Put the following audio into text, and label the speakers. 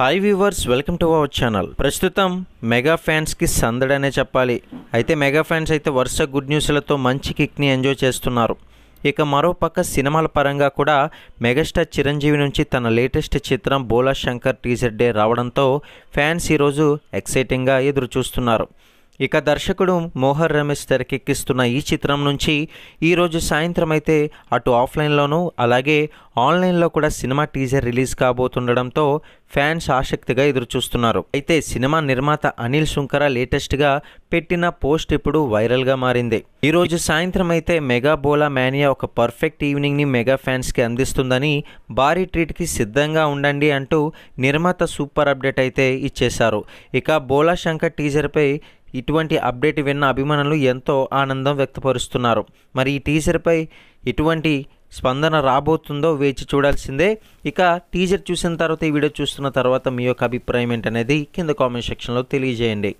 Speaker 1: hi viewers welcome to our channel ప్రస్తుతం mega ఫ్యాన్స్కి సందడనే చెప్పాలి అయితే మెగా ఫ్యాన్స్ అయితే వరుస గుడ్ న్యూస్లతో మంచి కిక్ని ఎంజాయ్ చేస్తున్నారు ఇక మరోపక్క సినిమాల పరంగా కూడా మెగాస్టార్ చిరంజీవి నుంచి తన లేటెస్ట్ చిత్రం బోలా శంకర్ టీజర్ డే రావడంతో ఫ్యాన్స్ ఈరోజు ఎక్సైటింగ్గా ఎదురు చూస్తున్నారు ఇక దర్శకుడు మోహర్ రమేష్ తెరకెక్కిస్తున్న ఈ చిత్రం నుంచి ఈరోజు సాయంత్రం అయితే అటు ఆఫ్లైన్లోనూ అలాగే ఆన్లైన్లో కూడా సినిమా టీజర్ రిలీజ్ కాబోతుండడంతో ఫ్యాన్స్ ఆసక్తిగా ఎదురుచూస్తున్నారు అయితే సినిమా నిర్మాత అనిల్ శుంకర లేటెస్ట్గా పెట్టిన పోస్ట్ ఇప్పుడు వైరల్గా మారింది ఈరోజు సాయంత్రం అయితే మెగా బోలా మేనియా ఒక పర్ఫెక్ట్ ఈవినింగ్ని మెగా ఫ్యాన్స్కి అందిస్తుందని భారీ ట్రీట్కి సిద్ధంగా ఉండండి అంటూ నిర్మాత సూపర్ అప్డేట్ అయితే ఇచ్చేశారు ఇక బోలా శంకర్ టీజర్పై ఇటువంటి అప్డేట్ విన్న అభిమానులు ఎంతో ఆనందం వ్యక్తపరుస్తున్నారు మరి ఈ టీజర్పై ఎటువంటి స్పందన రాబోతుందో వేచి చూడాల్సిందే ఇక టీజర్ చూసిన తర్వాత ఈ వీడియో చూస్తున్న తర్వాత మీ యొక్క అభిప్రాయం ఏంటనేది కింద కామెంట్ సెక్షన్లో తెలియజేయండి